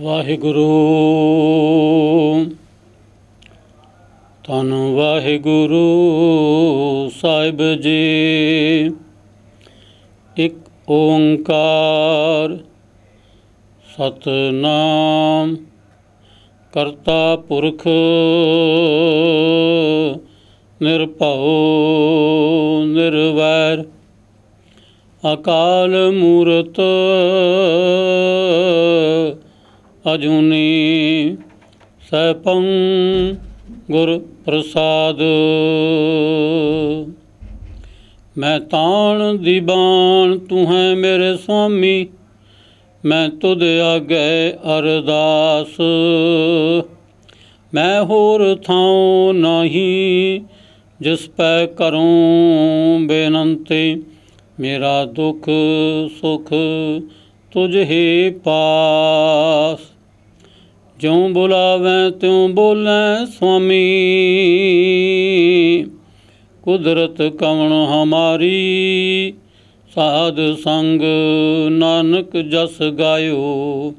ਵਾਹਿਗੁਰੂ ਤਨ ਵਾਹਿਗੁਰੂ ਸਾਹਿਬ ਜੀ ਇੱਕ ਓੰਕਾਰ ਸਤਨਾਮ ਕਰਤਾ ਪੁਰਖ ਨਿਰਭਉ ਨਿਰਵੈਰ ਅਕਾਲ ਮੂਰਤ ਅਜੂਨੀ ਸੈਭੰ ਗੁਰ ਪ੍ਰਸਾਦ ਮੈਂ ਤਾਣ ਦੀਬਾਨ ਤੂੰ ਹੈ ਮੇਰੇ ਸੁਆਮੀ ਮੈਂ ਤੁਧ ਅਗੇ ਅਰਦਾਸ ਮੈਂ ਹੋਰ ਥਾਉ ਨਹੀਂ ਜਿਸ ਪੈ ਕਰੂੰ ਬੇਨੰਤੀ ਮੇਰਾ ਦੁੱਖ ਸੁਖ ਤੁਝੇ ਪਾਸ ਜਿਉ ਬੁਲਾਵੇਂ ਤਿਉ ਬੋਲੇ ਸੁਆਮੀ ਕੁਦਰਤ ਕਵਣ ਹਮਾਰੀ ਸਾਧ ਸੰਗ ਨਾਨਕ ਜਸ ਗਾਇਓ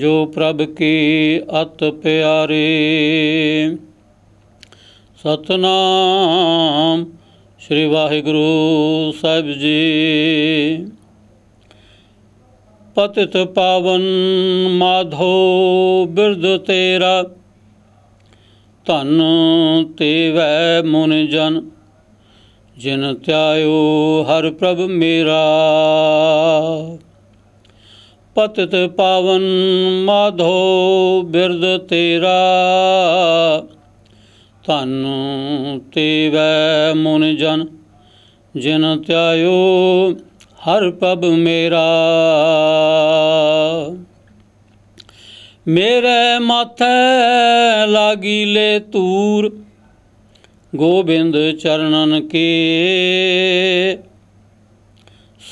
ਜੋ ਪ੍ਰਭ ਕੀ ਅਤ ਪਿਆਰੇ ਸਤਨਾਮ ਸ੍ਰੀ ਵਾਹਿਗੁਰੂ ਸਾਹਿਬ ਜੀ ਪਤਿਤ ਪਾਵਨ ਮਾਧੋ ਬਿਰਧ ਤੇਰਾ ਧਨ ਤੇ ਵੈ ਮੁਨ ਜਨ ਜਿਨ ਧਿਆਇਓ ਹਰ ਪ੍ਰਭ ਮੇਰਾ ਪਤਿਤ ਪਾਵਨ ਮਾਧੋ ਬਿਰਦ ਤੇਰਾ ਧਨ ਤੇ ਵੈ ਮੁਨ ਜਨ ਜਿਨ ਧਿਆਇਓ ਹਰ ਪਬ ਮੇਰਾ ਮੇਰੇ ਮਾਥੇ ਲਾਗੀ ਲੈ ਤੂਰ ਗੋਬਿੰਦ ਚਰਨਨ ਕੇ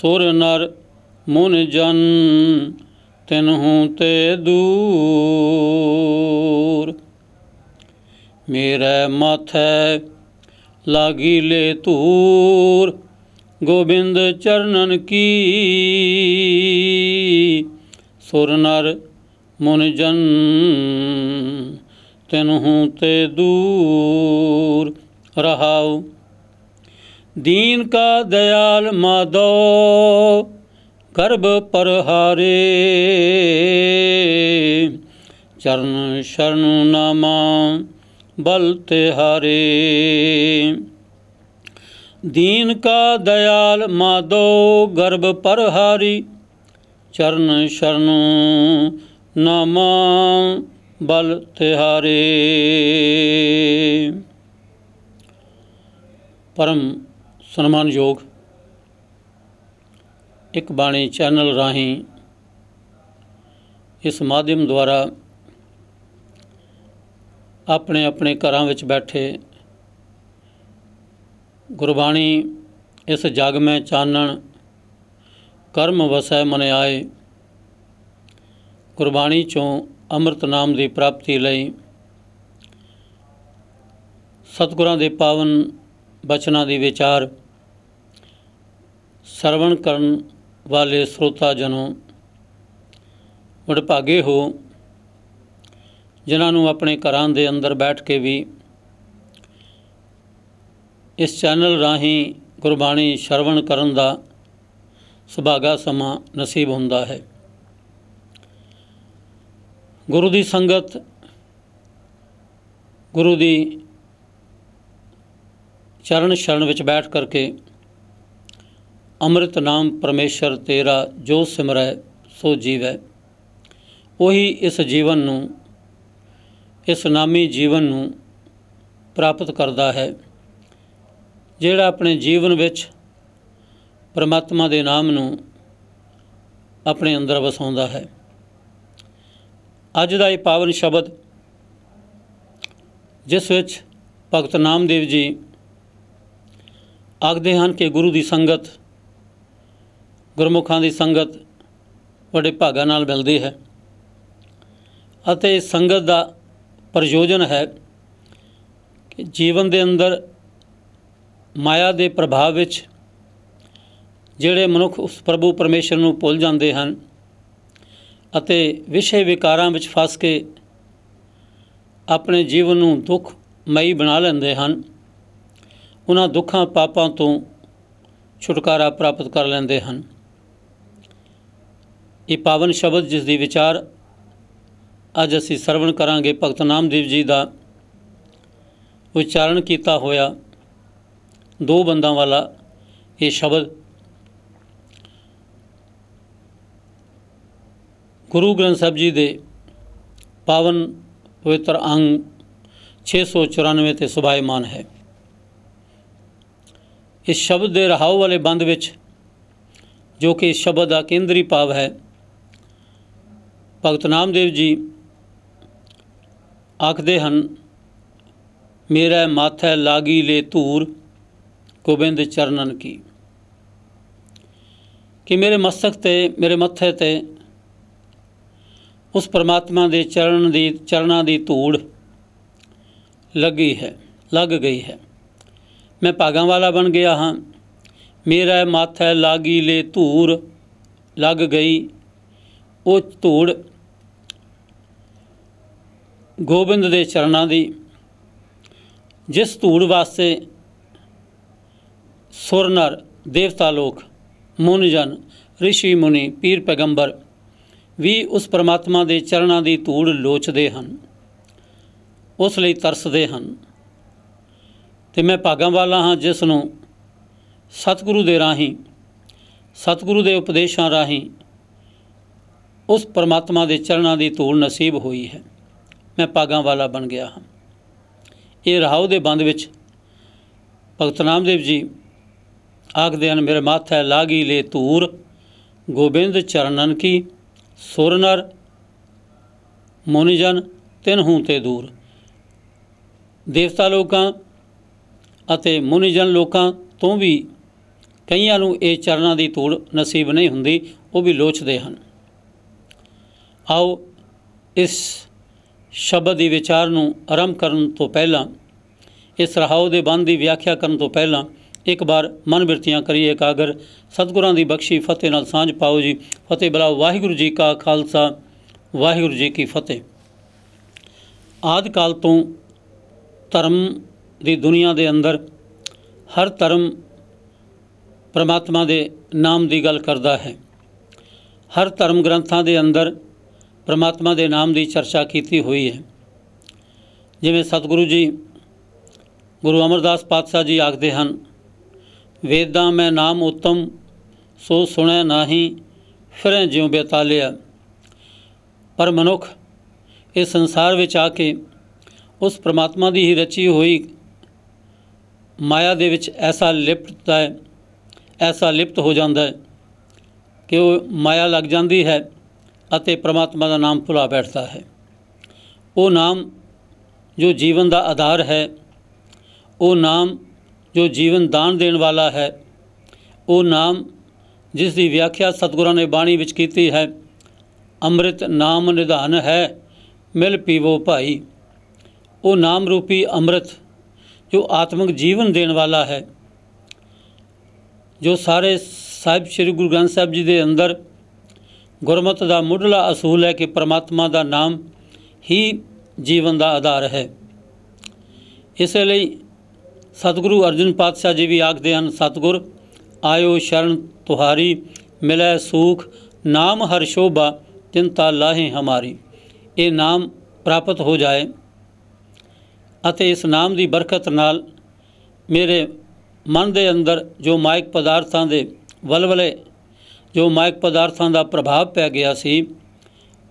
ਸੁਰ ਨਰ ਮਨ ਜਨ ਤਨਹੂ ਤੇ ਦੂਰ ਮੇਰੇ ਮਾਥੇ ਲਾਗੀ ਲੈ ਤੂਰ ਗੋਬਿੰਦ ਚਰਨਨ ਕੀ ਸੁਰ ਨਰ ਮਨ ਜਨ ਤੈਨਹੂ ਤੇ ਦੂਰ ਰਹਾਉ ਦੀਨ ਕਾ ਦਇਆਲ ਮਾਦੋ ਗਰਭ ਪਰਹਾਰੇ ਚਰਨ ਸ਼ਰਨ ਨਾਮਾ ਬਲ ਤੇ ਹਾਰੇ ਦੀਨ ਕਾ दयाल ਮਾਦੋ ਗਰਭ ਪਰਹਾਰੀ ਚਰਨ ਸ਼ਰਨ ਨਾਮ ਬਲ ਤਿਹਾਰੇ ਪਰਮ ਸਨਮਾਨਯੋਗ ਇੱਕ ਬਾਣੀ ਚੈਨਲ ਰਾਹੀਂ ਇਸ ਮਾਧਿਅਮ ਦੁਆਰਾ ਆਪਣੇ ਆਪਣੇ ਘਰਾਂ ਵਿੱਚ ਬੈਠੇ ਗੁਰਬਾਣੀ ਇਸ ਜਗ ਮੈਂ ਚਾਨਣ ਕਰਮ ਵਸੈ ਮਨ ਆਏ ਗੁਰਬਾਣੀ ਚੋਂ ਅੰਮ੍ਰਿਤ ਨਾਮ ਦੀ ਪ੍ਰਾਪਤੀ ਲਈ ਸਤਿਗੁਰਾਂ ਦੇ ਪਾਵਨ ਬਚਨਾਂ ਦੇ ਵਿਚਾਰ ਸਰਵਣ ਕਰਨ ਵਾਲੇ ਸਰੋਤਾ ਜਨੋ ਵਡਭਾਗੇ ਹੋ ਜਿਨ੍ਹਾਂ ਨੂੰ ਆਪਣੇ ਘਰਾਂ ਦੇ ਅੰਦਰ ਬੈਠ ਕੇ ਵੀ ਇਸ ਚੈਨਲ ਰਾਹੀਂ ਗੁਰਬਾਣੀ ਸ਼ਰਵਣ ਕਰਨ ਦਾ ਸੁਭਾਗਾ ਸਮਾਂ ਨਸੀਬ ਹੁੰਦਾ ਹੈ ਗੁਰੂ ਦੀ ਸੰਗਤ ਗੁਰੂ ਦੀ ਚਰਨ ਸ਼ਰਨ ਵਿੱਚ ਬੈਠ ਕਰਕੇ ਅੰਮ੍ਰਿਤ ਨਾਮ ਪਰਮੇਸ਼ਰ ਤੇਰਾ ਜੋ ਸਿਮਰੈ ਸੋ ਜੀਵੈ ਉਹੀ ਇਸ ਜੀਵਨ ਨੂੰ ਇਸ ਨਾਮੀ ਜੀਵਨ ਨੂੰ ਪ੍ਰਾਪਤ ਕਰਦਾ ਹੈ ਜਿਹੜਾ ਆਪਣੇ ਜੀਵਨ ਵਿੱਚ ਪਰਮਾਤਮਾ ਦੇ ਨਾਮ ਨੂੰ ਆਪਣੇ ਅੰਦਰ ਵਸਾਉਂਦਾ ਹੈ ਅੱਜ ਦਾ ਇਹ ਪਾਵਨ ਸ਼ਬਦ ਜਿਸ ਵਿੱਚ ਭਗਤ ਨਾਮਦੇਵ ਜੀ ਆਖਦੇ ਹਨ ਕਿ ਗੁਰੂ ਦੀ ਸੰਗਤ ਗੁਰਮੁਖਾਂ ਦੀ ਸੰਗਤ ਬੜੇ ਭਾਗਾ ਨਾਲ ਮਿਲਦੀ ਹੈ ਅਤੇ ਸੰਗਤ ਦਾ ਪ੍ਰਯੋਜਨ ਹੈ ਕਿ ਜੀਵਨ ਦੇ ਅੰਦਰ ਮਾਇਆ ਦੇ ਪ੍ਰਭਾਵ ਵਿੱਚ ਜਿਹੜੇ ਮਨੁੱਖ ਉਸ ਪ੍ਰਭੂ ਪਰਮੇਸ਼ਰ ਨੂੰ ਭੁੱਲ ਜਾਂਦੇ ਹਨ ਅਤੇ ਵਿਸ਼ੇ ਵਿਕਾਰਾਂ ਵਿੱਚ ਫਸ ਕੇ ਆਪਣੇ ਜੀਵਨ ਨੂੰ ਦੁੱਖ ਮਈ ਬਣਾ ਲੈਂਦੇ ਹਨ ਉਹਨਾਂ ਦੁੱਖਾਂ ਪਾਪਾਂ ਤੋਂ ਛੁਟਕਾਰਾ ਪ੍ਰਾਪਤ ਕਰ ਲੈਂਦੇ ਹਨ ਇਹ ਪਾਵਨ ਸ਼ਬਦ ਜਿਸ ਦੀ ਵਿਚਾਰ ਅੱਜ ਅਸੀਂ ਸਰਵਣ ਕਰਾਂਗੇ ਭਗਤ ਨਾਮਦੇਵ ਜੀ ਦਾ ਉਚਾਰਨ ਕੀਤਾ ਹੋਇਆ ਦੋ ਬੰਦਾਂ ਵਾਲਾ ਇਹ ਸ਼ਬਦ ਗੁਰੂ ਗ੍ਰੰਥ ਸਾਹਿਬ ਜੀ ਦੇ ਪਾਵਨ ਪਵਿੱਤਰ ਅੰਗ 694 ਤੇ ਸੁਭਾਇਮਾਨ ਹੈ ਇਸ ਸ਼ਬਦ ਦੇ ਰਹਾਉ ਵਾਲੇ ਬੰਦ ਵਿੱਚ ਜੋ ਕਿ ਇਸ ਸ਼ਬਦ ਦਾ ਕੇਂਦਰੀ ਭਾਵ ਹੈ ਭਗਤ ਨਾਮਦੇਵ ਜੀ ਆਖਦੇ ਹਨ ਮੇਰਾ ਮਾਥਾ ਲਾਗੀ ਲੇ ਧੂਰ ਗੋਬਿੰਦ ਚਰਨਨ ਕੀ ਕਿ ਮੇਰੇ ਮਸਤਕ ਤੇ ਮੇਰੇ ਮੱਥੇ ਤੇ ਉਸ ਪਰਮਾਤਮਾ ਦੇ ਚਰਨ ਦੀ ਚਰਨਾਂ ਦੀ ਧੂੜ ਲੱਗੀ ਹੈ ਲੱਗ ਗਈ ਹੈ ਮੈਂ ਭਾਗਾਂ ਵਾਲਾ ਬਣ ਗਿਆ ਹਾਂ ਮੇਰਾ ਮਾਥਾ ਲਾਗੀ ਲੇ ਧੂੜ ਲੱਗ ਗਈ ਉਹ ਧੂੜ ਗੋਬਿੰਦ ਦੇ ਚਰਨਾਂ ਦੀ ਜਿਸ ਧੂੜ ਵਾਸਤੇ ਸੁਰਨਰ ਦੇਵਤਾ ਲੋਕ ਮੁਨਜਨ ઋષਿ ਮੁਨੀ ਪੀਰ ਪੈਗੰਬਰ ਵੀ ਉਸ ਪਰਮਾਤਮਾ ਦੇ ਚਰਨਾਂ ਦੀ ਧੂੜ ਲੋਚਦੇ ਹਨ ਉਸ ਲਈ ਤਰਸਦੇ ਹਨ ਤੇ ਮੈਂ ਭਾਗਾਂ ਵਾਲਾ ਹਾਂ ਜਿਸ ਨੂੰ ਸਤਿਗੁਰੂ ਦੇ ਰਾਹੀਂ ਸਤਿਗੁਰੂ ਦੇ ਉਪਦੇਸ਼ਾਂ ਰਾਹੀਂ ਉਸ ਪਰਮਾਤਮਾ ਦੇ ਚਰਨਾਂ ਦੀ ਧੂੜ ਨਸੀਬ ਹੋਈ ਹੈ ਮੈਂ ਭਾਗਾਂ ਵਾਲਾ ਬਣ ਗਿਆ ਹਾਂ ਇਹ ਰਹਾਉ ਦੇ ਬੰਦ ਵਿੱਚ ਭਗਤ ਨਾਮਦੇਵ ਜੀ ਆਖਦੇ ਹਨ ਮੇਰੇ ਮਾਥੇ ਲਾਗੀ ਲੈ ਧੂਰ ਗੋਬਿੰਦ ਚਰਨਨ ਕੀ ਸੁਰਨਰ ਤਿੰਨ ਤਿਨਹੂ ਤੇ ਦੂਰ ਦੇਵਤਾ ਲੋਕਾਂ ਅਤੇ ਮੁਨਿਜਨ ਲੋਕਾਂ ਤੋਂ ਵੀ ਕਈਆਂ ਨੂੰ ਇਹ ਚਰਨਾਂ ਦੀ ਧੂੜ ਨਸੀਬ ਨਹੀਂ ਹੁੰਦੀ ਉਹ ਵੀ ਲੋਚਦੇ ਹਨ ਆਓ ਇਸ ਸ਼ਬਦ ਦੇ ਵਿਚਾਰ ਨੂੰ ਆਰੰਭ ਕਰਨ ਤੋਂ ਪਹਿਲਾਂ ਇਸ ਰਹਾਉ ਦੇ ਬੰਦ ਦੀ ਵਿਆਖਿਆ ਕਰਨ ਤੋਂ ਪਹਿਲਾਂ ਇੱਕ ਵਾਰ ਮਨ ਬਿਰਤੀਆਂ ਕਰੀ ਇਕਾਗਰ ਸਤਗੁਰਾਂ ਦੀ ਬਖਸ਼ੀ ਫਤਿਹ ਨਾਲ ਸਾਂਝ ਪਾਓ ਜੀ ਫਤਿਹ ਬਲਾ ਵਾਹਿਗੁਰੂ ਜੀ ਕਾ ਖਾਲਸਾ ਵਾਹਿਗੁਰੂ ਜੀ ਕੀ ਫਤਿਹ ਆਦ ਕਾਲ ਤੋਂ ਧਰਮ ਦੀ ਦੁਨੀਆ ਦੇ ਅੰਦਰ ਹਰ ਧਰਮ ਪ੍ਰਮਾਤਮਾ ਦੇ ਨਾਮ ਦੀ ਗੱਲ ਕਰਦਾ ਹੈ ਹਰ ਧਰਮ ਗ੍ਰੰਥਾਂ ਦੇ ਅੰਦਰ ਪ੍ਰਮਾਤਮਾ ਦੇ ਨਾਮ ਦੀ ਚਰਚਾ ਕੀਤੀ ਹੋਈ ਹੈ ਜਿਵੇਂ ਸਤਿਗੁਰੂ ਜੀ ਗੁਰੂ ਅਮਰਦਾਸ ਪਾਤਸ਼ਾਹ ਜੀ ਆਖਦੇ ਹਨ ਵੇਦਾਂ ਮੈਂ ਨਾਮ ਉਤਮ ਸੋ ਸੁਣੈ ਨਾਹੀ ਫਿਰੈ ਜਿਉ ਬੇਤਾਲਿਆ ਪਰ ਮਨੁੱਖ ਇਸ ਸੰਸਾਰ ਵਿੱਚ ਆ ਕੇ ਉਸ ਪ੍ਰਮਾਤਮਾ ਦੀ ਹੀ ਰਚੀ ਹੋਈ ਮਾਇਆ ਦੇ ਵਿੱਚ ਐਸਾ ਲਿਪਟਦਾ ਹੈ ਐਸਾ ਲਿਪਟ ਹੋ ਜਾਂਦਾ ਹੈ ਕਿ ਉਹ ਮਾਇਆ ਲੱਗ ਜਾਂਦੀ ਹੈ ਅਤੇ ਪ੍ਰਮਾਤਮਾ ਦਾ ਨਾਮ ਭੁਲਾ ਬੈਠਦਾ ਹੈ ਉਹ ਨਾਮ ਜੋ ਜੀਵਨ ਦਾ ਆਧਾਰ ਹੈ ਉਹ ਨਾਮ ਜੋ ਜੀਵਨ ਦਾਨ ਦੇਣ ਵਾਲਾ ਹੈ ਉਹ ਨਾਮ ਜਿਸ ਦੀ ਵਿਆਖਿਆ ਸਤਿਗੁਰਾਂ ਨੇ ਬਾਣੀ ਵਿੱਚ ਕੀਤੀ ਹੈ ਅੰਮ੍ਰਿਤ ਨਾਮ ਨਿਧਾਨ ਹੈ ਮਿਲ ਪੀਵੋ ਭਾਈ ਉਹ ਨਾਮ ਰੂਪੀ ਅੰਮ੍ਰਿਤ ਜੋ ਆਤਮਿਕ ਜੀਵਨ ਦੇਣ ਵਾਲਾ ਹੈ ਜੋ ਸਾਰੇ ਸਾਹਿਬ ਸ੍ਰੀ ਗੁਰੂ ਗ੍ਰੰਥ ਸਾਹਿਬ ਜੀ ਦੇ ਅੰਦਰ ਗੁਰਮਤ ਦਾ ਮੁੱਢਲਾ ਅਸੂਲ ਹੈ ਕਿ ਪ੍ਰਮਾਤਮਾ ਦਾ ਨਾਮ ਹੀ ਜੀਵਨ ਦਾ ਆਧਾਰ ਹੈ ਇਸ ਲਈ ਸਤਿਗੁਰੂ ਅਰਜਨ ਪਾਤਸ਼ਾਹ ਜੀ ਵੀ ਆਖਦੇ ਹਨ ਸਤਿਗੁਰ ਆਇਓ ਸ਼ਰਨ ਤੁਹਾਰੀ ਮਿਲੇ ਸੂਖ ਨਾਮ ਹਰ ਸ਼ੋਭਾ ਚਿੰਤਾ ਲਾਹੇ ਹਮਾਰੀ ਇਹ ਨਾਮ ਪ੍ਰਾਪਤ ਹੋ ਜਾਏ ਅਤੇ ਇਸ ਨਾਮ ਦੀ ਬਰਕਤ ਨਾਲ ਮੇਰੇ ਮਨ ਦੇ ਅੰਦਰ ਜੋ ਮਾਇਕ ਪਦਾਰਥਾਂ ਦੇ ਵਲਵਲੇ ਜੋ ਮਾਇਕ ਪਦਾਰਥਾਂ ਦਾ ਪ੍ਰਭਾਵ ਪੈ ਗਿਆ ਸੀ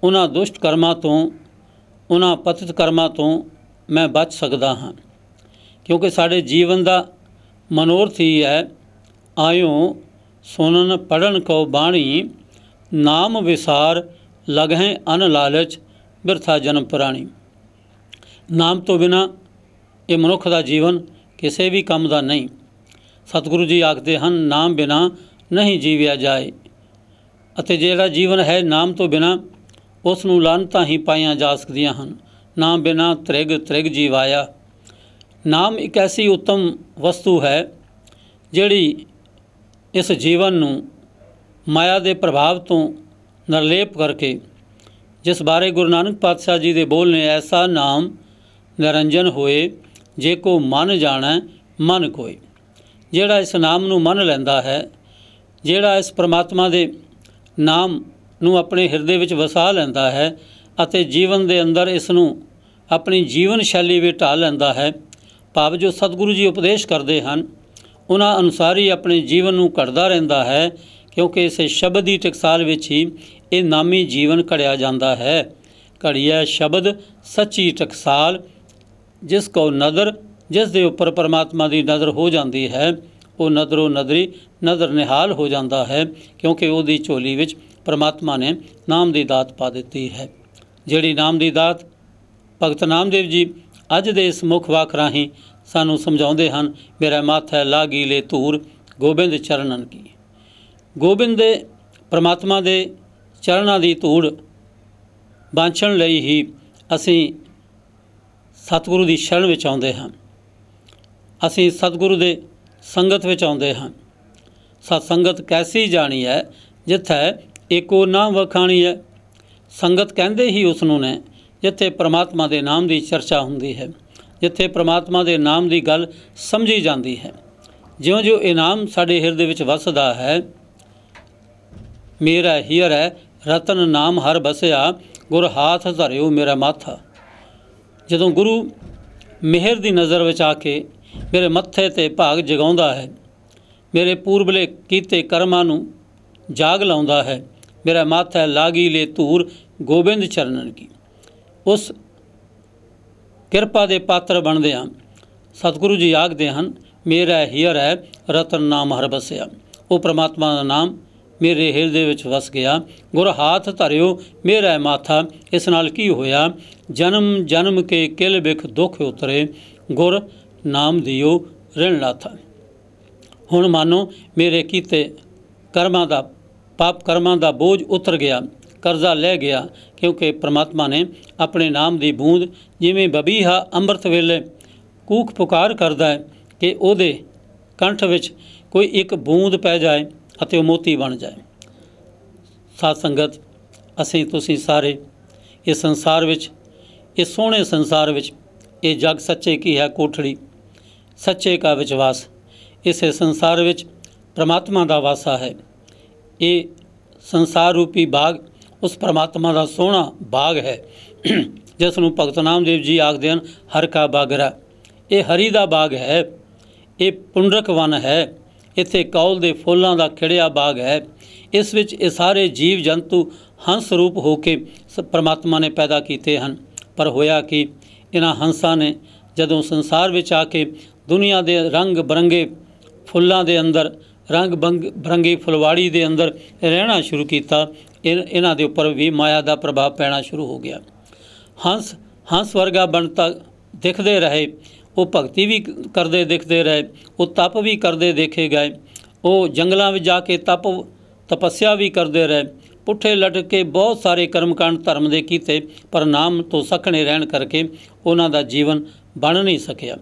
ਉਹਨਾਂ ਦੁਸ਼ਟ ਕਰਮਾਂ ਤੋਂ ਉਹਨਾਂ ਪਤਿਤ ਕਰਮਾਂ ਤੋਂ ਮੈਂ ਬਚ ਸਕਦਾ ਹਾਂ ਕਿਉਂਕਿ ਸਾਡੇ ਜੀਵਨ ਦਾ ਮਨੋਰਥ ਹੀ ਹੈ ਆਇਓ ਸੁਨਨ ਪੜਨ ਕੋ ਬਾਣੀ ਨਾਮ ਵਿਸਾਰ ਲਗਹਿ ਅਨ ਲਾਲਚ ਬਿਰਥਾ ਜਨਮ ਪ੍ਰਾਣੀ ਨਾਮ ਤੋਂ ਬਿਨਾ ਇਹ ਮਨੁੱਖ ਦਾ ਜੀਵਨ ਕਿਸੇ ਵੀ ਕੰਮ ਦਾ ਨਹੀਂ ਸਤਿਗੁਰੂ ਜੀ ਆਖਦੇ ਹਨ ਨਾਮ ਬਿਨਾ ਨਹੀਂ ਜੀਵਿਆ ਜਾਏ ਅਤੇ ਜਿਹੜਾ ਜੀਵਨ ਹੈ ਨਾਮ ਤੋਂ ਬਿਨਾ ਉਸ ਨੂੰ ਲਾਂਤਾ ਹੀ ਪਾਇਆ ਜਾ ਸਕਦੀਆਂ ਹਨ ਨਾਮ ਬਿਨਾ ਤ੍ਰਿਗ ਤ੍ਰਿਗ ਜੀਵਾਇਆ ਨਾਮ ਇੱਕ ਐਸੀ ਉੱਤਮ ਵਸਤੂ ਹੈ ਜਿਹੜੀ ਇਸ ਜੀਵਨ ਨੂੰ ਮਾਇਆ ਦੇ ਪ੍ਰਭਾਵ ਤੋਂ ਨਰਲੇਪ ਕਰਕੇ ਜਿਸ ਬਾਰੇ ਗੁਰੂ ਨਾਨਕ ਪਾਤਸ਼ਾਹ ਜੀ ਦੇ ਬੋਲ ਨੇ ਐਸਾ ਨਾਮ ਨਿਰੰਜਨ ਹੋਏ ਜੇ ਕੋ ਮਨ ਜਾਣਾ ਮਨ ਕੋਈ ਜਿਹੜਾ ਇਸ ਨਾਮ ਨੂੰ ਮੰਨ ਲੈਂਦਾ ਹੈ ਜਿਹੜਾ ਇਸ ਪ੍ਰਮਾਤਮਾ ਦੇ ਨਾਮ ਨੂੰ ਆਪਣੇ ਹਿਰਦੇ ਵਿੱਚ ਵਸਾ ਲੈਂਦਾ ਹੈ ਅਤੇ ਜੀਵਨ ਦੇ ਅੰਦਰ ਇਸ ਨੂੰ ਆਪਣੀ ਜੀਵਨ ਸ਼ੈਲੀ ਵਿੱਚ ਢਾਲ ਲੈਂਦਾ ਹੈ ਭਾਵ ਜੋ ਸਤਿਗੁਰੂ ਜੀ ਉਪਦੇਸ਼ ਕਰਦੇ ਹਨ ਉਹਨਾਂ ਅਨੁਸਾਰ ਹੀ ਆਪਣੇ ਜੀਵਨ ਨੂੰ ਘੜਦਾ ਰਹਿੰਦਾ ਹੈ ਕਿਉਂਕਿ ਇਸੇ ਸ਼ਬਦ ਦੀ ਟਕਸਾਲ ਵਿੱਚ ਹੀ ਇਹ ਨਾਮੀ ਜੀਵਨ ਘੜਿਆ ਜਾਂਦਾ ਹੈ ਘੜਿਆ ਸ਼ਬਦ ਸੱਚੀ ਟਕਸਾਲ ਜਿਸ ਕੋ ਨਦਰ ਜਿਸ ਦੇ ਉੱਪਰ ਪਰਮਾਤਮਾ ਦੀ ਨਜ਼ਰ ਹੋ ਜਾਂਦੀ ਹੈ ਉਹ ਨਦਰੋ ਨਦਰੀ ਨਦਰ ਨਿਹਾਲ ਹੋ ਜਾਂਦਾ ਹੈ ਕਿਉਂਕਿ ਉਹਦੀ ਝੋਲੀ ਵਿੱਚ ਪਰਮਾਤਮਾ ਨੇ ਨਾਮ ਦੀ ਦਾਤ ਪਾ ਦਿੱਤੀ ਹੈ ਜਿਹੜੀ ਨਾਮ ਦੀ ਦਾਤ ਭਗਤ ਨਾਮਦੇਵ ਜੀ ਅੱਜ ਦੇ ਇਸ ਮੁੱਖ ਵਾਕ ਰਾਹੀਂ ਸਾਨੂੰ ਸਮਝਾਉਂਦੇ ਹਨ ਮੇਰਾ ਮਾਥਾ ਲਾਗੀਲੇ ਧੂਰ ਗੋਬਿੰਦ ਚਰਨਨ ਕੀ ਗੋਬਿੰਦ ਦੇ ਪ੍ਰਮਾਤਮਾ ਦੇ ਚਰਨਾਂ ਦੀ ਧੂੜ ਬਾਂਛਣ ਲਈ ਹੀ ਅਸੀਂ ਸਤਿਗੁਰੂ ਦੀ ਸ਼ਰਨ ਵਿੱਚ ਆਉਂਦੇ ਹਾਂ ਅਸੀਂ ਸਤਿਗੁਰੂ ਦੇ ਸੰਗਤ ਵਿੱਚ ਆਉਂਦੇ ਹਾਂ ਸਤ ਸੰਗਤ ਕੈਸੀ ਜਾਣੀ ਹੈ ਜਿੱਥੇ ਏਕੋ ਨਾਮ ਵਖਾਣੀ ਹੈ ਸੰਗਤ ਕਹਿੰਦੇ ਹੀ ਉਸ ਨੂੰ ਨੇ ਜਿੱਥੇ ਪ੍ਰਮਾਤਮਾ ਦੇ ਨਾਮ ਦੀ ਚਰਚਾ ਹੁੰਦੀ ਹੈ ਜਿੱਥੇ ਪ੍ਰਮਾਤਮਾ ਦੇ ਨਾਮ ਦੀ ਗੱਲ ਸਮਝੀ ਜਾਂਦੀ ਹੈ ਜਿਉਂ-ਜਿਉਂ ਇਨਾਮ ਸਾਡੇ ਹਿਰਦੇ ਵਿੱਚ ਵਸਦਾ ਹੈ ਮੇਰਾ ਹੀਰ ਹੈ ਰਤਨ ਨਾਮ ਹਰ ਬਸਿਆ ਗੁਰ ਹਾਥ ਧਰਿਓ ਮੇਰਾ ਮਾਥਾ ਜਦੋਂ ਗੁਰੂ ਮਿਹਰ ਦੀ ਨਜ਼ਰ ਵਿੱਚ ਆ ਕੇ ਮੇਰੇ ਮੱਥੇ ਤੇ ਭਾਗ ਜਗਾਉਂਦਾ ਹੈ ਮੇਰੇ ਪੂਰਬਲੇ ਕੀਤੇ ਕਰਮਾਂ ਨੂੰ ਜਾਗ ਲਾਉਂਦਾ ਹੈ ਮੇਰਾ ਮਾਥਾ ਲਾਗੀ ਲੈ ਧੂਰ ਗੋਬਿੰਦ ਚਰਨਨ ਕੀ ਉਸ ਕਿਰਪਾ ਦੇ ਪਾਤਰ ਬਣਦੇ ਹਾਂ ਸਤਿਗੁਰੂ ਜੀ ਆਖਦੇ ਹਨ ਮੇਰਾ ਹਿਰ ਹੈ ਰਤਨ ਨਾਮ ਹਰ ਬਸਿਆ ਉਹ ਪ੍ਰਮਾਤਮਾ ਦਾ ਨਾਮ ਮੇਰੇ ਹਿਰਦੇ ਵਿੱਚ ਵਸ ਗਿਆ ਗੁਰ ਹਾਥ ਧਰਿਓ ਮੇਰਾ ਮਾਥਾ ਇਸ ਨਾਲ ਕੀ ਹੋਇਆ ਜਨਮ ਜਨਮ ਕੇ ਕਿਲ ਵਿਖ ਦੁਖ ਉਤਰੇ ਗੁਰ ਨਾਮ ਦਿਓ ਰਿਣ ਲਾਥਾ ਹੁਣ ਮਾਨੋ ਮੇਰੇ ਕੀਤੇ ਕਰਮਾਂ ਦਾ ਪਾਪ ਕਰਮਾਂ ਦਾ ਬੋਝ ਉਤਰ ਗਿਆ ਕਰਜ਼ਾ ਲੈ ਗਿਆ ਕਿਉਂਕਿ ਪ੍ਰਮਾਤਮਾ ਨੇ ਆਪਣੇ ਨਾਮ ਦੀ ਬੂੰਦ ਜਿਵੇਂ ਬਬੀਹਾ ਅੰਮ੍ਰਿਤ ਵੇਲੇ ਕੂਕ ਪੁਕਾਰ ਕਰਦਾ ਹੈ ਕਿ ਉਹਦੇ ਕੰਠ ਵਿੱਚ ਕੋਈ ਇੱਕ ਬੂੰਦ ਪੈ ਜਾਏ ਅਤੇ ਉਹ ਮੋਤੀ ਬਣ ਜਾਏ ਸਾਧ ਸੰਗਤ ਅਸੀਂ ਤੁਸੀਂ ਸਾਰੇ ਇਸ ਸੰਸਾਰ ਵਿੱਚ ਇਸ ਸੋਹਣੇ ਸੰਸਾਰ ਵਿੱਚ ਇਹ ਜਗ ਸੱਚੇ ਕੀ ਹੈ ਕੋਠੜੀ ਸੱਚੇ ਕਾ ਵਿਚਵਾਸ ਇਸੇ ਸੰਸਾਰ ਵਿੱਚ ਪ੍ਰਮਾਤਮਾ ਦਾ ਵਾਸਾ ਹੈ ਇਹ ਸੰਸਾਰ ਰੂਪੀ ਬਾਗ ਉਸ ਪ੍ਰਮਾਤਮਾ ਦਾ ਸੋਹਣਾ ਬਾਗ ਹੈ ਜਿਸ ਨੂੰ ਭਗਤ ਨਾਮਦੇਵ ਜੀ ਆਖਦੇ ਹਨ ਹਰ ਕਾ ਬਾਗਰਾ ਇਹ ਹਰੀ ਦਾ ਬਾਗ ਹੈ ਇਹ ਪੁੰਡਰਕ ਵਨ ਹੈ ਇੱਥੇ ਕੌਲ ਦੇ ਫੁੱਲਾਂ ਦਾ ਖਿੜਿਆ ਬਾਗ ਹੈ ਇਸ ਵਿੱਚ ਇਹ ਸਾਰੇ ਜੀਵ ਜੰਤੂ ਹੰਸ ਰੂਪ ਹੋ ਕੇ ਪਰਮਾਤਮਾ ਨੇ ਪੈਦਾ ਕੀਤੇ ਹਨ ਪਰ ਹੋਇਆ ਕਿ ਇਹਨਾਂ ਹੰਸਾਂ ਨੇ ਜਦੋਂ ਸੰਸਾਰ ਵਿੱਚ ਆ ਕੇ ਦੁਨੀਆ ਦੇ ਰੰਗ ਬਰੰਗੇ ਫੁੱਲਾਂ ਦੇ ਅੰਦਰ ਰੰਗ ਬਰੰਗੇ ਫੁਲਵਾੜੀ ਦੇ ਅੰਦਰ ਰਹਿਣਾ ਸ਼ੁਰੂ ਕੀਤਾ ਇਹਨਾਂ ਦੇ ਉੱਪਰ ਵੀ ਮਾਇਆ ਦਾ ਪ੍ਰਭਾਵ ਪੈਣਾ ਸ਼ੁਰੂ ਹੋ ਗਿਆ ਹੰਸ ਹੰਸ ਵਰਗਾ ਬਣਤਾ ਦਿਖਦੇ ਰਹੇ ਉਹ ਭਗਤੀ ਵੀ ਕਰਦੇ ਦਿਖਦੇ ਰਹੇ ਉਹ ਤਪ ਵੀ ਕਰਦੇ ਦੇਖੇ ਗਏ ਉਹ ਜੰਗਲਾਂ ਵਿੱਚ ਜਾ ਕੇ ਤਪ ਤਪੱਸਿਆ ਵੀ ਕਰਦੇ ਰਹੇ ਪੁੱਠੇ ਲਟਕ ਕੇ ਬਹੁਤ ਸਾਰੇ ਕਰਮਕਾਂਡ ਧਰਮ ਦੇ ਕੀਤੇ ਪਰ ਨਾਮ ਤੋਂ ਸਖਣੇ ਰਹਿਣ ਕਰਕੇ ਉਹਨਾਂ ਦਾ ਜੀਵਨ ਬਣ ਨਹੀਂ ਸਕਿਆ